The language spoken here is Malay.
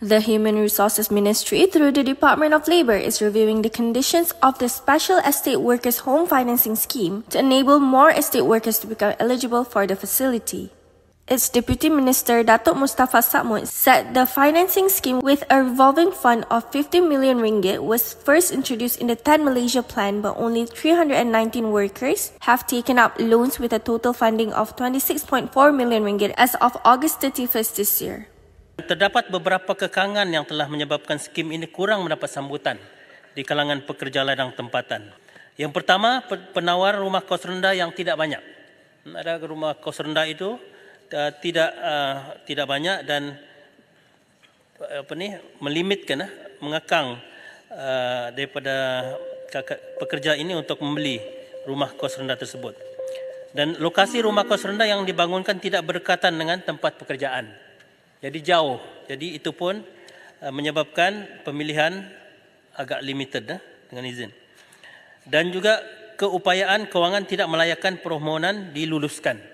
The Human Resources Ministry, through the Department of Labor, is reviewing the conditions of the Special Estate Workers Home Financing Scheme to enable more estate workers to become eligible for the facility. Its Deputy Minister, Datuk Mustafa Samud, said the financing scheme with a revolving fund of 50 million ringgit was first introduced in the 10 Malaysia plan, but only 319 workers have taken up loans with a total funding of 26.4 million ringgit as of August 31st this year. Terdapat beberapa kekangan yang telah menyebabkan skim ini kurang mendapat sambutan di kalangan pekerja ladang tempatan. Yang pertama, penawar rumah kos rendah yang tidak banyak. Ada rumah kos rendah itu uh, tidak uh, tidak banyak dan eh, apa ni melimitkan uh, mengekang uh, daripada pekerja ini untuk membeli rumah kos rendah tersebut. Dan lokasi rumah kos rendah yang dibangunkan tidak berdekatan dengan tempat pekerjaan. Jadi jauh. Jadi itu pun uh, menyebabkan pemilihan agak limited eh, dengan izin. Dan juga keupayaan kewangan tidak melayakkan permohonan diluluskan.